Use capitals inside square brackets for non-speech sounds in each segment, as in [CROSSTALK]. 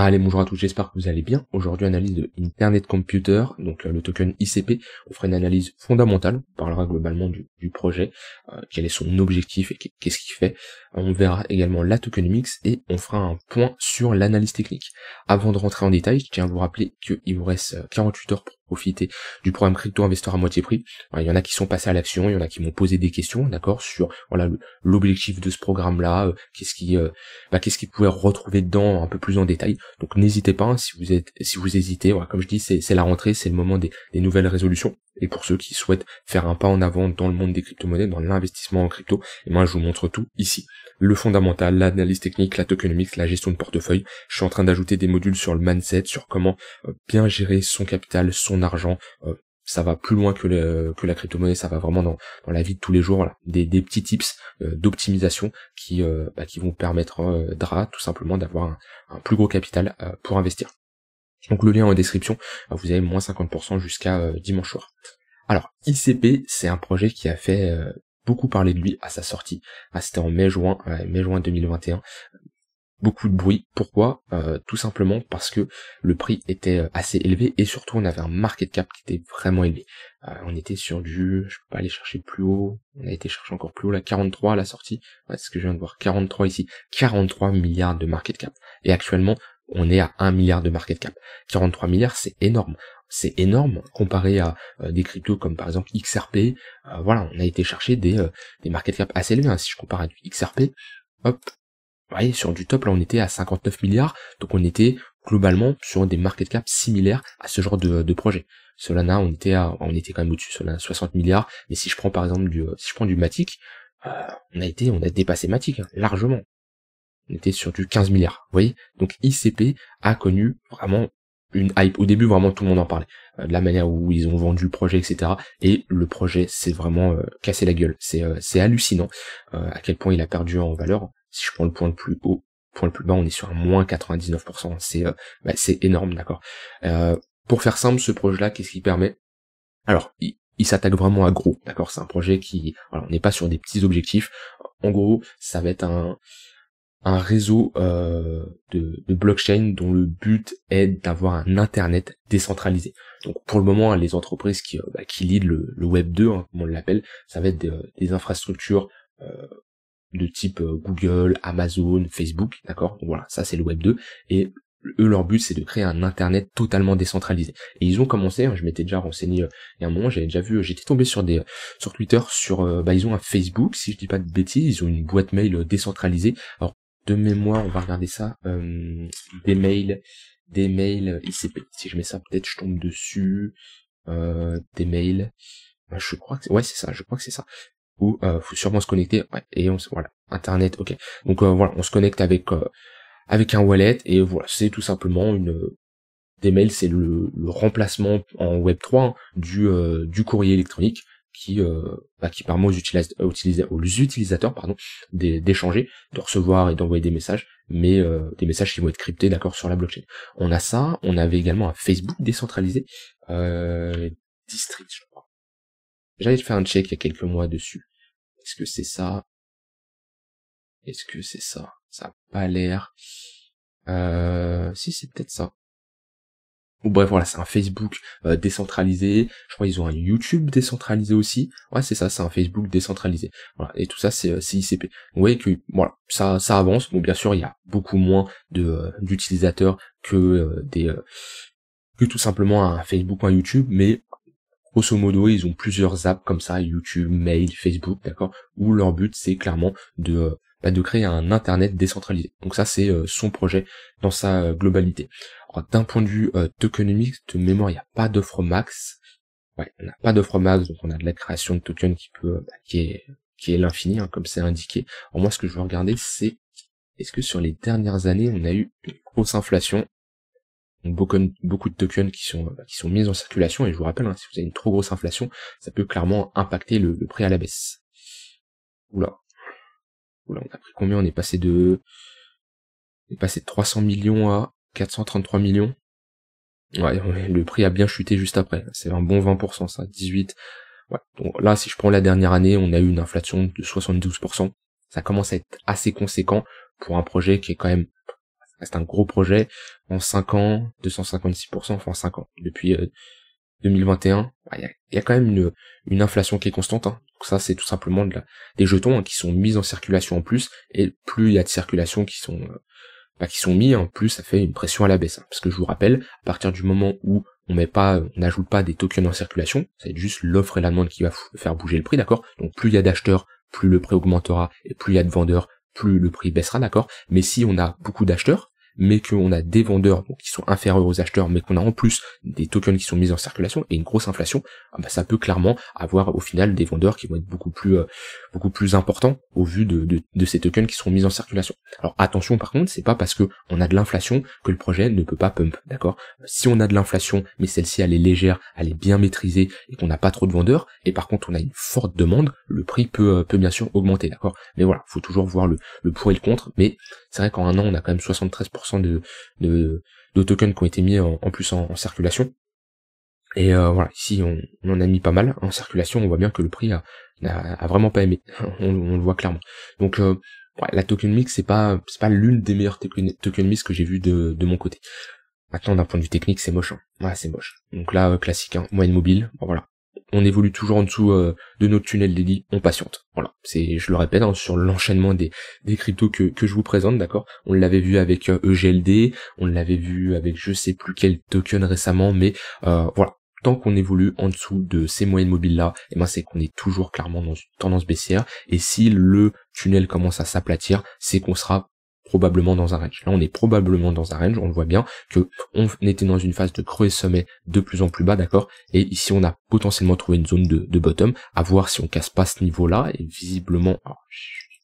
Allez, bonjour à tous, j'espère que vous allez bien. Aujourd'hui, analyse de Internet Computer, donc euh, le token ICP. On fera une analyse fondamentale, on parlera globalement du, projet, euh, quel est son objectif et qu'est-ce qu'il fait. On verra également la tokenomics et on fera un point sur l'analyse technique. Avant de rentrer en détail, je tiens à vous rappeler qu'il vous reste 48 euh, heures pour profiter du programme crypto Investor à moitié prix. il y en a qui sont passés à l'action, il y en a qui m'ont posé des questions, d'accord, sur voilà l'objectif de ce programme-là, euh, qu'est-ce qui, euh, bah, qu'est-ce qu'ils pouvaient retrouver dedans un peu plus en détail. Donc n'hésitez pas hein, si vous êtes, si vous hésitez, voilà, comme je dis, c'est la rentrée, c'est le moment des nouvelles résolutions et pour ceux qui souhaitent faire un pas en avant dans le monde des crypto-monnaies, dans l'investissement en crypto, et eh moi ben, je vous montre tout ici. Le fondamental, l'analyse technique, la tokenomics, la gestion de portefeuille. Je suis en train d'ajouter des modules sur le mindset, sur comment euh, bien gérer son capital, son argent. Euh, ça va plus loin que, le, que la crypto-monnaie, ça va vraiment dans, la vie de tous les jours. Des, petits tips euh, d'optimisation qui, bah, qui vont permettre d'RA tout simplement d'avoir un, plus gros capital pour investir. Donc le lien en description, bah, vous avez moins 50% jusqu'à euh, dimanche soir. Alors, ICP, c'est un projet qui a fait euh, beaucoup parler de lui à sa sortie. Ah, c'était en mai-juin, mai-juin 2021. Beaucoup de bruit. Pourquoi euh, Tout simplement parce que le prix était assez élevé et surtout on avait un market cap qui était vraiment élevé. on était sur du, je peux pas aller chercher plus haut, on a été chercher encore plus haut, là 43 à la sortie, ouais, c'est ce que je viens de voir, 43 ici, 43 milliards de market cap. Et actuellement, on est à 1 milliard de market cap. 43 milliards, c'est énorme. C'est énorme comparé à euh, des cryptos comme par exemple XRP. Euh, voilà, on a été chercher des, euh, des market cap assez élevés. Hein. Si je compare à du XRP, hop, vous voyez, sur du top, là, on était à 59 milliards. Donc on était globalement sur des market cap similaires à ce genre de, de projet. Solana, on était on était quand même au-dessus, Solana 60 milliards. Mais si je prends par exemple du, si je prends du Matic, on a été, on a dépassé Matic hein, largement on était sur du 15 milliards. Vous voyez Donc ICP a connu vraiment une hype. Au début, vraiment, tout le monde en parlait. Euh, de la manière où ils ont vendu le projet, etc. Et le projet s'est vraiment euh, cassé la gueule. C'est euh, hallucinant à quel point il a perdu en valeur. Si je prends le point le plus haut, point le plus bas, on est sur un moins 99%. C'est bah, énorme, d'accord Pour faire simple, ce projet-là, qu'est-ce qu'il permet Alors, il, s'attaque vraiment à gros, d'accord C'est un projet qui... Voilà, on n'est pas sur des petits objectifs. En gros, ça va être un un réseau euh, de, de, blockchain dont le but est d'avoir un internet décentralisé. Donc pour le moment, les entreprises qui, euh, bah, qui lead le, le, Web 2, hein, comme on l'appelle, ça va être des, infrastructures euh, de type Google, Amazon, Facebook, d'accord voilà, ça c'est le Web 2. Et eux, leur but, c'est de créer un Internet totalement décentralisé. Et ils ont commencé, hein, je m'étais déjà renseigné il y a un moment, j'avais déjà vu, j'étais tombé sur des sur Twitter, sur bah ils ont un Facebook, si je dis pas de bêtises, ils ont une boîte mail décentralisée. Alors de mémoire, on va regarder ça, euh, des mails, des mails ICP. Si je mets ça, peut-être je tombe dessus. Euh, des mails. Euh, je crois que ouais, c'est ça. Je crois que c'est ça. Ou faut sûrement se connecter. Ouais, et on voilà, internet. Ok. Donc voilà, on se connecte avec avec un wallet et voilà, c'est tout simplement une des mails, c'est le, le, remplacement en Web 3 hein, du du courrier électronique qui, euh, bah, qui permet aux, utilisateurs, aux utilisateurs pardon, d'échanger, de recevoir et d'envoyer des messages, mais euh, des messages qui vont être cryptés d'accord sur la blockchain. On a ça, on avait également un Facebook décentralisé, euh, District, je crois. J'avais fait un check il y a quelques mois dessus. Est-ce que c'est ça Est-ce que c'est ça Ça n'a pas l'air. si c'est peut-être ça ou bref voilà c'est un Facebook euh, décentralisé je crois qu'ils ont un YouTube décentralisé aussi ouais c'est ça c'est un Facebook décentralisé voilà et tout ça c'est euh, ICP vous voyez que voilà ça ça avance bon bien sûr il y a beaucoup moins de euh, d'utilisateurs que des que tout simplement un Facebook ou un YouTube mais grosso modo ils ont plusieurs apps comme ça YouTube mail Facebook d'accord où leur but c'est clairement de de créer un Internet décentralisé. Donc ça, c'est euh, son projet dans sa euh, globalité. d'un point de vue euh, tokenomics, de mémoire, il n'y a pas d'offre max. Ouais, on n'a pas d'offre max, donc on a de la création de tokens qui peut, bah, qui est, qui est l'infini, hein, comme c'est indiqué. Alors moi, ce que je veux regarder, c'est est-ce que sur les dernières années, on a eu une grosse inflation beaucoup, beaucoup de tokens qui sont qui sont mis en circulation et je vous rappelle hein, si vous avez une trop grosse inflation ça peut clairement impacter le, prix à la baisse. Oula, on a pris combien On est passé de. est passé de 300 millions à 433 millions. le prix a bien chuté juste après. C'est un bon 20%, ça. 18. là, si je prends la dernière année, on a eu une inflation de 72%. Ça commence à être assez conséquent pour un projet qui est quand même c'est un gros projet en 5 ans 256% enfin 5 ans depuis 2021 euh, bah, il y, a, quand même une, inflation qui est constante hein ça, c'est tout simplement de la, des jetons hein, qui sont mis en circulation en plus, et plus il y a de circulation qui sont, euh, bah, qui sont mis, en plus ça fait une pression à la baisse. Hein. parce que je vous rappelle, à partir du moment où on met pas, euh, on n'ajoute pas des tokens en circulation, c'est juste l'offre et la demande qui va faire bouger le prix, d'accord Donc plus il y a d'acheteurs, plus le prix augmentera, et plus il y a de vendeurs, plus le prix baissera, d'accord Mais si on a beaucoup d'acheteurs, mais qu'on a des vendeurs qui sont inférieurs aux acheteurs, mais qu'on a en plus des tokens qui sont mis en circulation et une grosse inflation, ah bah, ça peut clairement avoir au final des vendeurs qui vont être beaucoup plus euh, beaucoup plus importants au vu de, de, ces tokens qui seront mis en circulation. Alors attention par contre, c'est pas parce que on a de l'inflation que le projet ne peut pas pump, d'accord Si on a de l'inflation, mais celle-ci elle est légère, elle est bien maîtrisée et qu'on n'a pas trop de vendeurs, et par contre on a une forte demande, le prix peut, euh, peut bien sûr augmenter, d'accord Mais voilà, faut toujours voir le, le pour et le contre, mais c'est vrai qu'en un an on a quand même 73% de, de, tokens qui ont été mis en, plus en, circulation. Et euh, voilà, ici on, en a mis pas mal en circulation, on voit bien que le prix a, vraiment pas aimé, [LAUGHS] on, le voit clairement. Donc euh, la token mix c'est pas c'est pas l'une des meilleures token, mix que j'ai vu de, mon côté. Maintenant d'un point de vue technique c'est moche, hein. c'est moche. Donc là classique, hein. moyenne mobile, voilà, on évolue toujours en dessous euh, de notre tunnel d'élite, on patiente. Voilà, c'est, je le répète, hein, sur l'enchaînement des, des cryptos que, que je vous présente, d'accord On l'avait vu avec EGLD, euh, e on l'avait vu avec je sais plus quel token récemment, mais euh, voilà, tant qu'on évolue en dessous de ces moyennes mobiles là, et eh ben c'est qu'on est toujours clairement dans une tendance baissière. Et si le tunnel commence à s'aplatir, c'est qu'on sera probablement dans un range. Là, on est probablement dans un range, on le voit bien, que on était dans une phase de creux et sommet de plus en plus bas, d'accord Et ici, on a potentiellement trouvé une zone de, bottom, à voir si on casse pas ce niveau-là, et visiblement,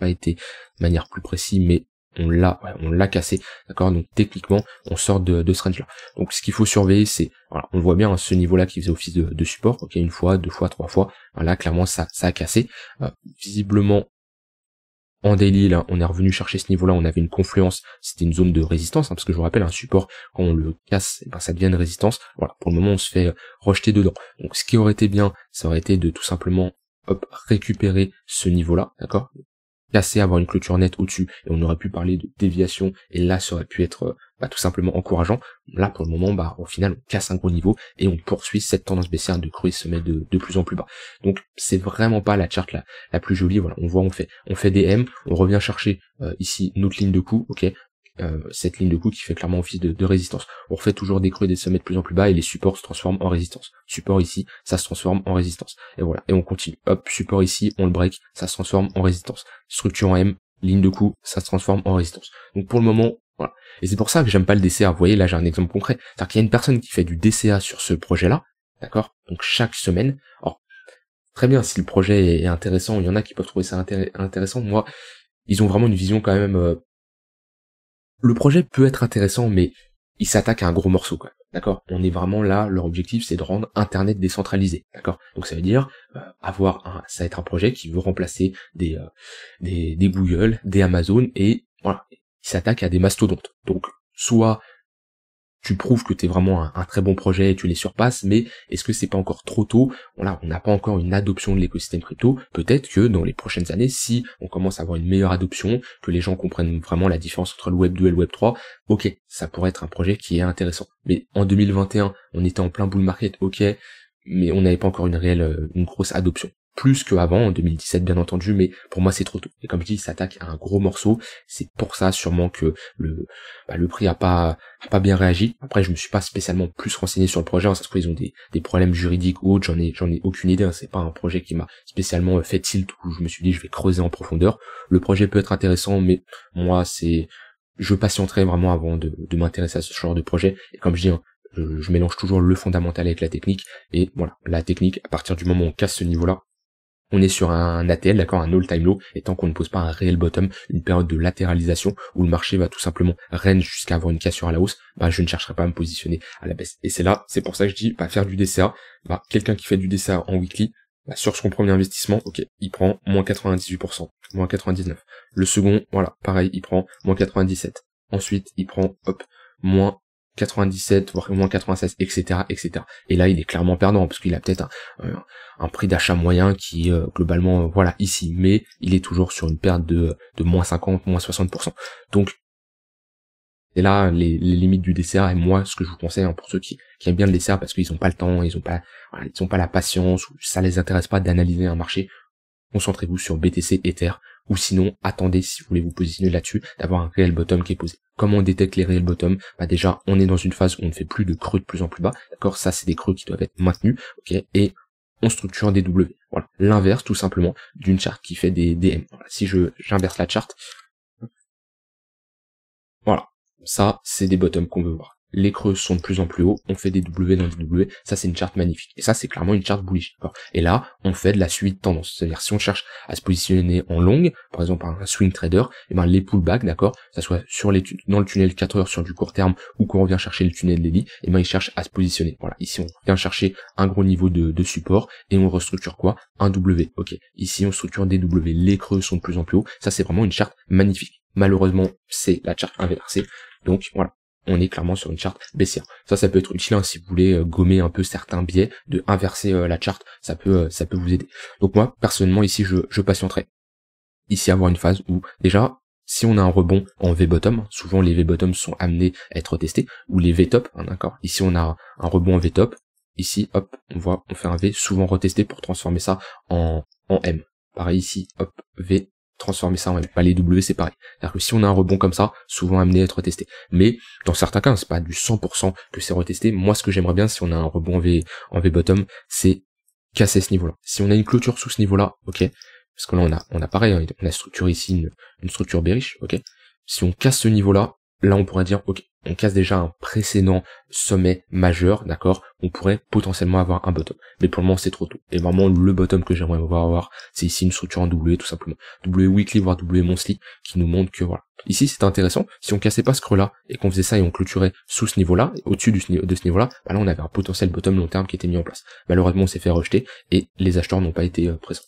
pas été de manière plus précise, mais on l'a, on l'a cassé, d'accord Donc techniquement, on sort de, de ce range-là. Donc ce qu'il faut surveiller, c'est, voilà, on le voit bien, hein, ce niveau-là qui faisait office de, de, support, ok, une fois, deux fois, trois fois, là, clairement, ça, ça a cassé. Euh, visiblement, en daily, on est revenu chercher ce niveau-là, on avait une confluence, c'était une zone de résistance, hein, parce que je vous rappelle, un support, quand on le casse, eh ben, ça devient une résistance. Voilà, pour le moment, on se fait euh, rejeter dedans. Donc, ce qui aurait été bien, ça aurait été de tout simplement, hop, récupérer ce niveau-là, d'accord casser, avoir une clôture nette au-dessus, et on aurait pu parler de déviation, et là, ça aurait pu être euh, bah, tout simplement encourageant. Là, pour le moment, bah, au final, on casse un gros niveau et on poursuit cette tendance baissière de Creux, et se met de, de plus en plus bas. Donc, c'est vraiment pas la charte la, la plus jolie. Voilà, on voit, on fait, on fait des M, on revient chercher euh, ici notre ligne de coup, ok, euh, cette ligne de coup qui fait clairement office de, de, résistance. On refait toujours des creux et des sommets de plus en plus bas et les supports se transforment en résistance. Support ici, ça se transforme en résistance. Et voilà, et on continue. Hop, support ici, on le break, ça se transforme en résistance. Structure en M, ligne de coup, ça se transforme en résistance. Donc pour le moment, voilà. Et c'est pour ça que j'aime pas le DCA. Vous voyez, là, j'ai un exemple concret. C'est-à-dire qu'il y a une personne qui fait du DCA sur ce projet-là, d'accord Donc chaque semaine. Alors, très bien, si le projet est intéressant, il y en a qui peuvent trouver ça intéressant. Moi, ils ont vraiment une vision quand même... Euh, le projet peut être intéressant, mais ils s'attaquent à un gros morceau, quoi. D'accord On est vraiment là, leur objectif, c'est de rendre Internet décentralisé. D'accord Donc ça veut dire euh, avoir un... Ça va être un projet qui veut remplacer des, euh, des, des Google, des Amazon, et voilà, s'attaque à des mastodontes. Donc, soit tu prouves que tu es vraiment un, très bon projet et tu les surpasses, mais est-ce que c'est pas encore trop tôt Là, on n'a pas encore une adoption de l'écosystème crypto. Peut-être que dans les prochaines années, si on commence à avoir une meilleure adoption, que les gens comprennent vraiment la différence entre le Web 2 et le Web 3, ok, ça pourrait être un projet qui est intéressant. Mais en 2021, on était en plein bull market, ok, mais on n'avait pas encore une réelle, euh, une grosse adoption plus qu'avant, en 2017 bien entendu, mais pour moi c'est trop tôt. Et comme je dis, il s'attaque à un gros morceau, c'est pour ça sûrement que le, bah, le prix a pas, pas bien réagi. Après je me suis pas spécialement plus renseigné sur le projet, hein, ça se ils ont des, des problèmes juridiques ou autres, j'en ai, j'en ai aucune idée, hein. c'est pas un projet qui m'a spécialement euh, fait tilt où je me suis dit je vais creuser en profondeur. Le projet peut être intéressant, mais moi c'est, je patienterai vraiment avant de, de m'intéresser à ce genre de projet, et comme je dis, hein, je mélange toujours le fondamental avec la technique, et voilà, la technique, à partir du moment où on casse ce niveau-là, on est sur un ATL, d'accord, un all-time low, et tant qu'on ne pose pas un réel bottom, une période de latéralisation où le marché va tout simplement range jusqu'à avoir une cassure à la hausse, bah je ne chercherai pas à me positionner à la baisse. Et c'est là, c'est pour ça que je dis, bah faire du DCA, bah quelqu'un qui fait du DCA en weekly, bah, sur son premier investissement, ok, il prend moins 98%, moins 99%. Le second, voilà, pareil, il prend moins 97%. Ensuite, il prend, hop, moins 97, voire moins 96, etc., etc. Et là, il est clairement perdant parce qu'il a peut-être un, euh, prix d'achat moyen qui euh, globalement, euh, voilà, ici, mais il est toujours sur une perte de, de moins 50, moins 60%. Donc, et là les, limites du dessert et moi, ce que je vous conseille hein, pour ceux qui, aiment bien le dessert parce qu'ils n'ont pas le temps, ils n'ont pas, ils ont pas la patience ou ça les intéresse pas d'analyser un marché. Concentrez-vous sur BTC Ether ou sinon attendez si vous voulez vous positionner là-dessus d'avoir un réel bottom qui est posé. Comment on détecte les réels bottoms Bah déjà, on est dans une phase où on ne fait plus de creux de plus en plus bas, d'accord Ça, c'est des creux qui doivent être maintenus, ok Et on structure des W. Voilà, l'inverse tout simplement d'une charte qui fait des DM. Si je j'inverse la charte, voilà, ça c'est des bottoms qu'on veut voir les creux sont de plus en plus hauts, on fait des W dans des W, ça c'est une charte magnifique. Et ça c'est clairement une charte bullish. Et là, on fait de la suite tendance. C'est-à-dire si on cherche à se positionner en longue, par exemple par un swing trader, et eh ben les pullbacks, d'accord, ça soit sur les dans le tunnel 4 heures sur du court terme ou quand on vient chercher le tunnel daily, et eh ben ils cherchent à se positionner. Voilà, ici on vient chercher un gros niveau de, support et on restructure quoi Un W. Ok. Ici on structure des W, les creux sont de plus en plus hauts. Ça c'est vraiment une charte magnifique. Malheureusement, c'est la charte inversée. Donc voilà, on est clairement sur une charte baissière. Ça, ça peut être utile hein, si vous voulez euh, gommer un peu certains biais, de inverser euh, la charte, ça peut, euh, ça peut vous aider. Donc moi, personnellement, ici, je, je patienterai. Ici, avoir une phase où déjà, si on a un rebond en V-bottom, souvent les V-bottom sont amenés à être testés, ou les V-top, hein, d'accord Ici, on a un rebond en V-top, ici, hop, on voit, on fait un V souvent retesté pour transformer ça en, en M. Pareil ici, hop, V, transformer ça en W, Pas les W, c'est pareil. cest à que si on a un rebond comme ça, souvent amené à être testé Mais dans certains cas, hein, c'est pas du 100% que c'est retesté. Moi, ce que j'aimerais bien, si on a un rebond en V, en v bottom, c'est casser ce niveau-là. Si on a une clôture sous ce niveau-là, ok. Parce que là, on a, on a pareil, hein, on a structure ici une, une structure bearish, ok. Si on casse ce niveau-là, là, on pourrait dire, ok, on casse déjà un précédent sommet majeur, d'accord, on pourrait potentiellement avoir un bottom. Mais pour le moment, c'est trop tôt. Et vraiment, le bottom que j'aimerais voir avoir, c'est ici une structure en W, tout simplement. W weekly, voire W monthly, qui nous montre que voilà. Ici, c'est intéressant. Si on cassait pas ce creux-là, et qu'on faisait ça et on clôturait sous ce niveau-là, au-dessus de ce niveau-là, bah là, on avait un potentiel bottom long terme qui était mis en place. Malheureusement, on s'est fait rejeter, et les acheteurs n'ont pas été euh, présents.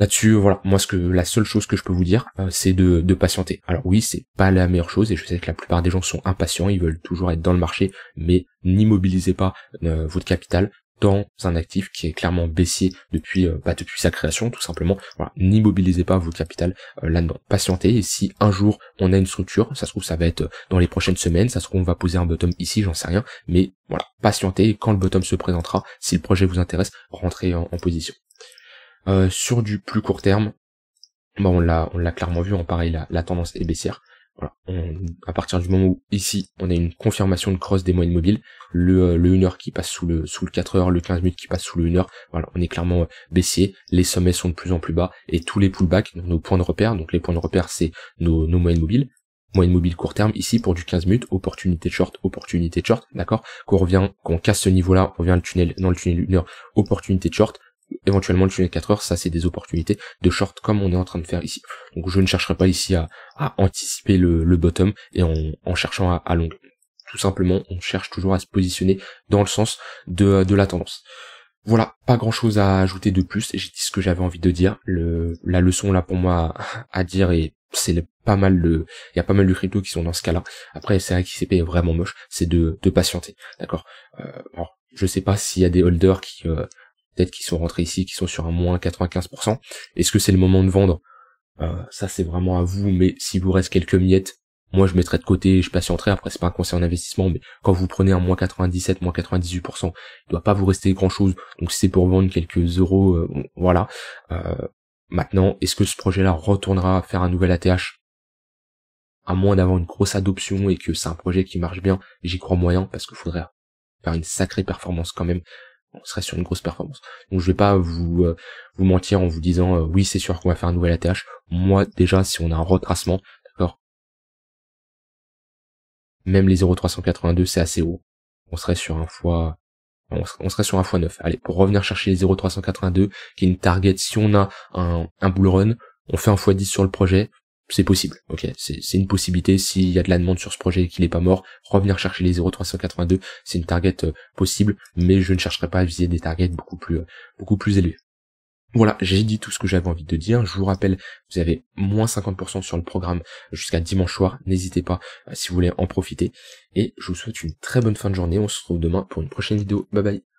Là-dessus, voilà, moi ce que la seule chose que je peux vous dire, euh, c'est de, patienter. Alors oui, c'est pas la meilleure chose, et je sais que la plupart des gens sont impatients, ils veulent toujours être dans le marché, mais n'immobilisez pas euh, votre capital dans un actif qui est clairement baissier depuis euh, bah, depuis sa création, tout simplement. Voilà, n'immobilisez pas votre capital là-dedans. Patientez, et si un jour on a une structure, ça se trouve ça va être dans les prochaines semaines, ça se trouve on va poser un bottom ici, j'en sais rien, mais voilà, patientez, et quand le bottom se présentera, si le projet vous intéresse, rentrez en position. Euh, sur du plus court terme, bah, on l'a on l'a clairement vu en pareil la, la tendance est baissière. Voilà, à partir du moment où ici on a une confirmation de cross des moyennes mobiles, le, euh, le 1h qui passe sous le sous le 4 heures, le 15 minutes qui passe sous le 1h, voilà, on est clairement euh, baissier, les sommets sont de plus en plus bas et tous les pullbacks, nos points de repère, donc les points de repère c'est nos, nos moyennes mobiles, moyennes mobiles court terme, ici pour du 15 minutes, opportunité de short, opportunité de short, d'accord Qu'on revient, qu'on casse ce niveau-là, on revient le tunnel, dans le tunnel 1 heure, opportunité de short, éventuellement le tunnel 4 heures, ça c'est des opportunités de short comme on est en train de faire ici. Donc je ne chercherai pas ici à, à anticiper le, le, bottom et en, cherchant à, à Tout simplement, on cherche toujours à se positionner dans le sens de, de la tendance. Voilà, pas grand chose à ajouter de plus, j'ai dit ce que j'avais envie de dire. Le, la leçon là pour moi [LAUGHS] à, dire et c'est pas mal de, il y a pas mal de crypto qui sont dans ce cas-là. Après, c'est vrai qu'ICP est vraiment moche, c'est de, de patienter, d'accord. Euh, alors, je sais pas s'il y a des holders qui euh, qui sont rentrés ici, qui sont sur un moins 95%. Est-ce que c'est le moment de vendre euh, Ça, c'est vraiment à vous, mais si vous reste quelques miettes, moi, je mettrai de côté, je patienterai. Après, c'est pas un conseil en investissement, mais quand vous prenez un moins 97, moins 98%, il doit pas vous rester grand chose. Donc, si c'est pour vendre quelques euros, euh, voilà. Euh, maintenant, est-ce que ce projet-là retournera faire un nouvel ATH? À moins d'avoir une grosse adoption et que c'est un projet qui marche bien, j'y crois moyen parce qu'il faudrait faire une sacrée performance quand même on serait sur une grosse performance. Donc je vais pas vous euh, vous mentir en vous disant euh, oui c'est sûr qu'on va faire un nouvel ATH. Moi déjà si on a un retracement, d'accord. Même les 0,382 c'est assez haut. On serait sur un fois on serait, sur un fois 9. Allez, pour revenir chercher les 0,382, qui est une target, si on a un, un bull run, on fait un fois 10 sur le projet, c'est possible, ok, c'est une possibilité, s'il y a de la demande sur ce projet et qu'il n'est pas mort, revenir chercher les 0,382, c'est une target euh, possible, mais je ne chercherai pas à viser des targets beaucoup plus, euh, beaucoup plus élevés. Voilà, j'ai dit tout ce que j'avais envie de dire. Je vous rappelle, vous avez moins 50% sur le programme jusqu'à dimanche soir. N'hésitez pas euh, si vous voulez en profiter. Et je vous souhaite une très bonne fin de journée. On se retrouve demain pour une prochaine vidéo. Bye bye.